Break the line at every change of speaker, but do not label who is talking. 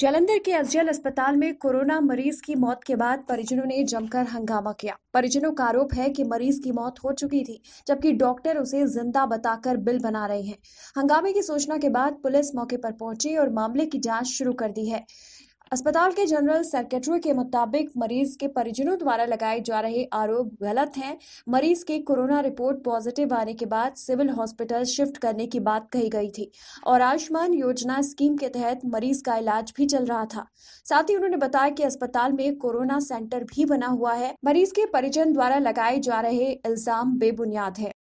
जालंधर के एसजेएल अस्पताल में कोरोना मरीज की मौत के बाद परिजनों ने जमकर हंगामा किया परिजनों का आरोप है कि मरीज की मौत हो चुकी थी जबकि डॉक्टर उसे जिंदा बताकर बिल बना रहे हैं हंगामे की सूचना के बाद पुलिस मौके पर पहुंची और मामले की जांच शुरू कर दी है अस्पताल के जनरल सेक्रेटरी के मुताबिक मरीज के परिजनों द्वारा लगाए जा रहे आरोप गलत हैं मरीज के कोरोना रिपोर्ट पॉजिटिव आने के बाद सिविल हॉस्पिटल शिफ्ट करने की बात कही गई थी और आयुष्मान योजना स्कीम के तहत मरीज का इलाज भी चल रहा था साथ ही उन्होंने बताया कि अस्पताल में कोरोना सेंटर भी बना हुआ है मरीज के परिजन द्वारा लगाए जा रहे इल्जाम बेबुनियाद है